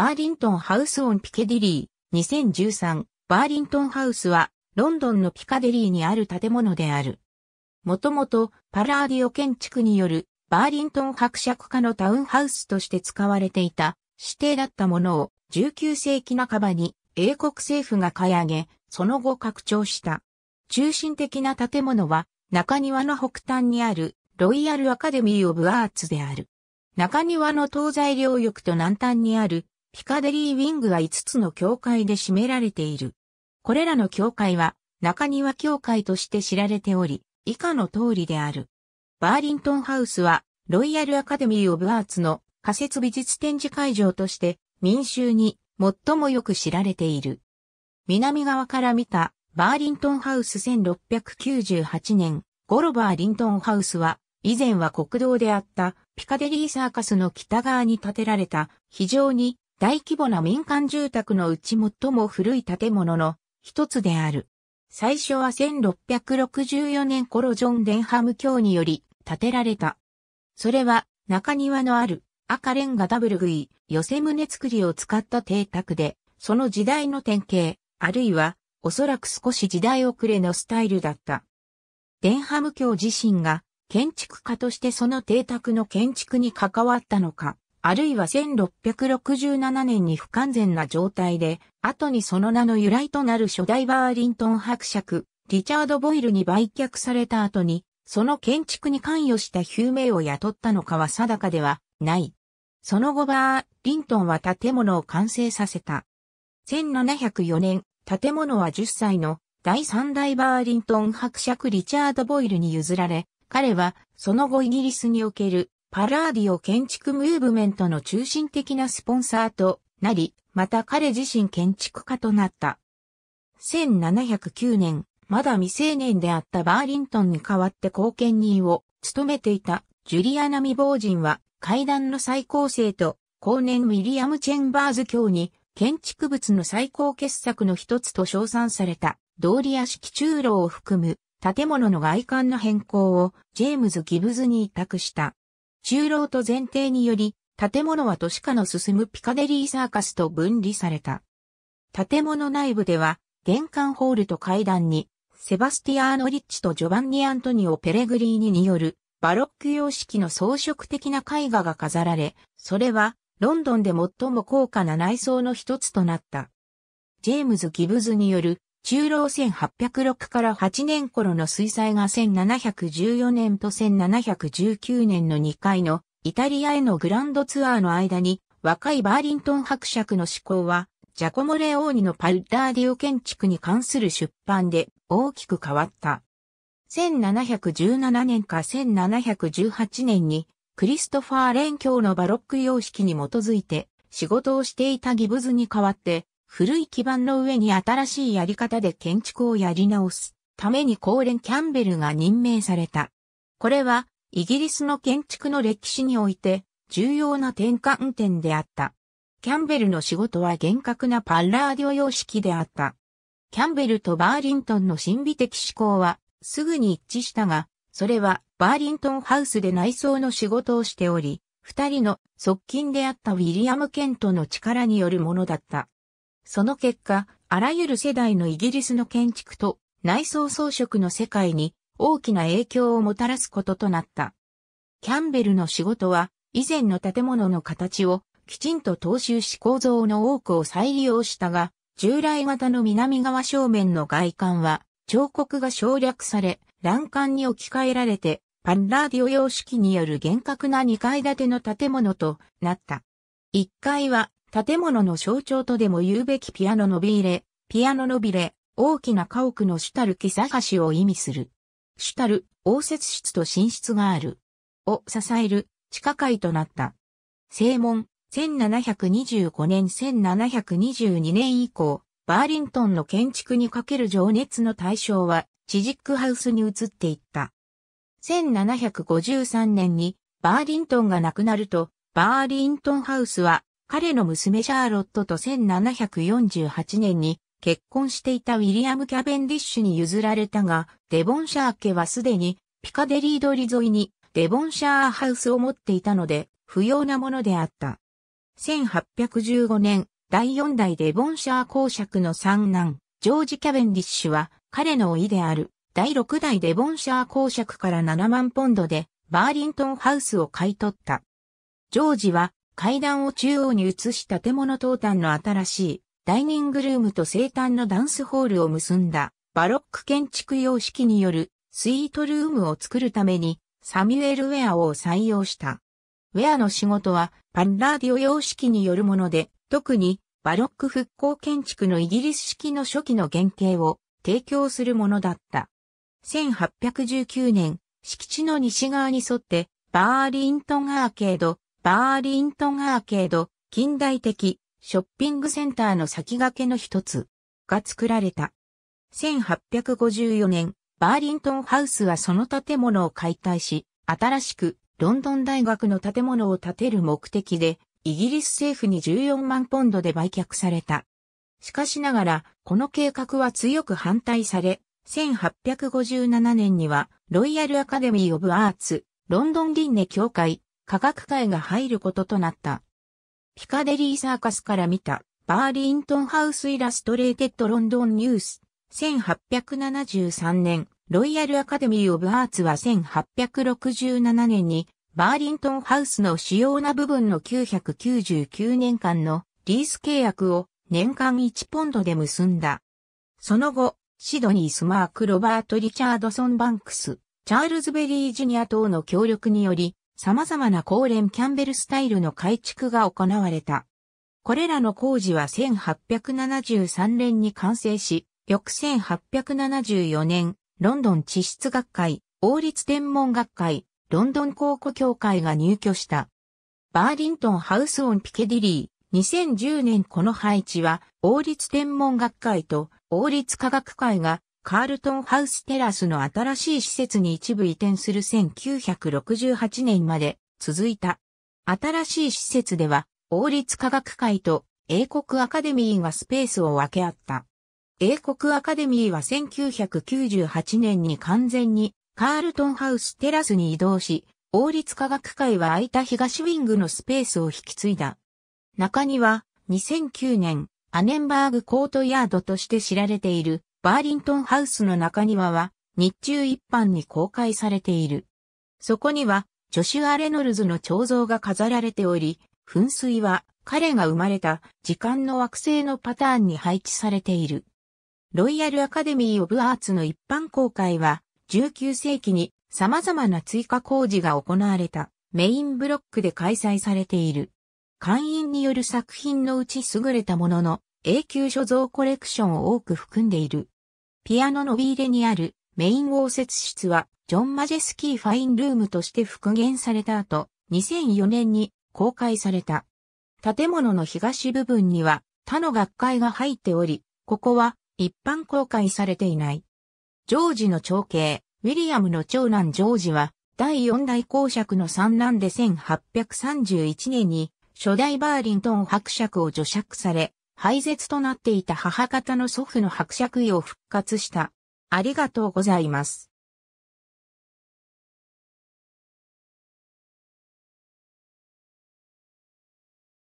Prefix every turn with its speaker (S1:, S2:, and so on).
S1: バーリントンハウスオンピケディリー。2013、バーリントンハウスは、ロンドンのピカデリーにある建物である。もともと、パラーディオ建築による、バーリントン伯爵家のタウンハウスとして使われていた、指定だったものを、19世紀半ばに、英国政府が買い上げ、その後拡張した。中心的な建物は、中庭の北端にある、ロイヤルアカデミー・オブ・アーツである。中庭の東西両翼と南端にあるピカデリーウィングは5つの教会で占められている。これらの教会は中庭教会として知られており、以下の通りである。バーリントンハウスはロイヤルアカデミー・オブ・アーツの仮設美術展示会場として民衆に最もよく知られている。南側から見たバーリントンハウス1698年、ゴロバーリントンハウスは以前は国道であったピカデリーサーカスの北側に建てられた非常に大規模な民間住宅のうち最も古い建物の一つである。最初は1664年頃ジョン・デンハム教により建てられた。それは中庭のある赤レンガダブルグイ、寄せ棟作りを使った邸宅で、その時代の典型、あるいはおそらく少し時代遅れのスタイルだった。デンハム教自身が建築家としてその邸宅の建築に関わったのか、あるいは1667年に不完全な状態で、後にその名の由来となる初代バーリントン伯爵、リチャード・ボイルに売却された後に、その建築に関与したヒューメイを雇ったのかは定かではない。その後バーリントンは建物を完成させた。1704年、建物は10歳の第3代バーリントン伯爵リチャード・ボイルに譲られ、彼はその後イギリスにおけるパラーディオ建築ムーブメントの中心的なスポンサーとなり、また彼自身建築家となった。1709年、まだ未成年であったバーリントンに代わって後見人を務めていたジュリアナ未亡人は階段の再構成と後年ウィリアム・チェンバーズ教に建築物の最高傑作の一つと称賛された道理屋式中路を含む建物の外観の変更をジェームズ・ギブズに委託した。中老と前提により、建物は都市化の進むピカデリーサーカスと分離された。建物内部では、玄関ホールと階段に、セバスティアーノ・リッチとジョバンニ・アントニオ・ペレグリーニによる、バロック様式の装飾的な絵画が飾られ、それは、ロンドンで最も高価な内装の一つとなった。ジェームズ・ギブズによる中老1806から8年頃の水災が1714年と1719年の2回のイタリアへのグランドツアーの間に若いバーリントン伯爵の思考はジャコモレオーニのパルダーディオ建築に関する出版で大きく変わった。1717年か1718年にクリストファー・レン教のバロック様式に基づいて仕事をしていたギブズに代わって古い基盤の上に新しいやり方で建築をやり直すためにコーレン・キャンベルが任命された。これはイギリスの建築の歴史において重要な転換点であった。キャンベルの仕事は厳格なパラーディオ様式であった。キャンベルとバーリントンの神秘的思考はすぐに一致したが、それはバーリントンハウスで内装の仕事をしており、二人の側近であったウィリアム・ケントの力によるものだった。その結果、あらゆる世代のイギリスの建築と内装装飾の世界に大きな影響をもたらすこととなった。キャンベルの仕事は以前の建物の形をきちんと踏襲し構造の多くを再利用したが、従来型の南側正面の外観は彫刻が省略され、欄干に置き換えられて、パンラーディオ様式による厳格な2階建ての建物となった。1階は建物の象徴とでも言うべきピアノのビーレ、ピアノのビレ、大きな家屋の主たる木差しを意味する。主たる、応接室と寝室がある。を支える、地下階となった。正門、1725年1722年以降、バーリントンの建築にかける情熱の対象は、チジックハウスに移っていった。1753年に、バーリントンが亡くなると、バーリントンハウスは彼の娘シャーロットと1748年に結婚していたウィリアム・キャベンディッシュに譲られたが、デボンシャー家はすでにピカデリー通り沿いにデボンシャーハウスを持っていたので、不要なものであった。1815年、第4代デボンシャー公爵の三男、ジョージ・キャベンディッシュは、彼のいである、第6代デボンシャー公爵から7万ポンドで、バーリントンハウスを買い取った。ジョージは、階段を中央に移し建物東端の新しいダイニングルームと西端のダンスホールを結んだバロック建築様式によるスイートルームを作るためにサミュエル・ウェアを採用した。ウェアの仕事はパンラーディオ様式によるもので、特にバロック復興建築のイギリス式の初期の原型を提供するものだった。1819年、敷地の西側に沿ってバーリントンアーケード、バーリントンアーケード、近代的ショッピングセンターの先駆けの一つが作られた。1854年、バーリントンハウスはその建物を解体し、新しくロンドン大学の建物を建てる目的で、イギリス政府に14万ポンドで売却された。しかしながら、この計画は強く反対され、1857年には、ロイヤルアカデミー・オブ・アーツ、ロンドンリンネ協会、科学界が入ることとなった。ピカデリーサーカスから見た、バーリントンハウスイラストレーテッドロンドンニュース。1873年、ロイヤルアカデミー・オブ・アーツは1867年に、バーリントンハウスの主要な部分の999年間のリース契約を年間1ポンドで結んだ。その後、シドニー・スマーク・ロバート・リチャードソン・バンクス、チャールズ・ベリー・ジュニア等の協力により、様々な高連キャンベルスタイルの改築が行われた。これらの工事は1873年に完成し、翌1874年、ロンドン地質学会、王立天文学会、ロンドン考古協会が入居した。バーリントンハウスオンピケディリー。2010年この配置は、王立天文学会と王立科学会がカールトンハウステラスの新しい施設に一部移転する1968年まで続いた。新しい施設では、王立科学会と英国アカデミーがスペースを分け合った。英国アカデミーは1998年に完全にカールトンハウステラスに移動し、王立科学会は空いた東ウィングのスペースを引き継いだ。中には2009年アネンバーグコートヤードとして知られているバーリントンハウスの中庭は日中一般に公開されている。そこにはジョシュア・レノルズの彫像が飾られており、噴水は彼が生まれた時間の惑星のパターンに配置されている。ロイヤル・アカデミー・オブ・アーツの一般公開は19世紀に様々な追加工事が行われたメインブロックで開催されている。会員による作品のうち優れたものの永久所蔵コレクションを多く含んでいる。ピアノのビーレにあるメイン応接室は、ジョン・マジェスキー・ファインルームとして復元された後、2004年に公開された。建物の東部分には他の学会が入っており、ここは一般公開されていない。ジョージの長兄、ウィリアムの長男ジョージは、第四代公爵の三男で1831年に、初代バーリントン伯爵を除爵され、廃絶となっていた母方の祖父の伯爵位を復活した。ありがとうございます。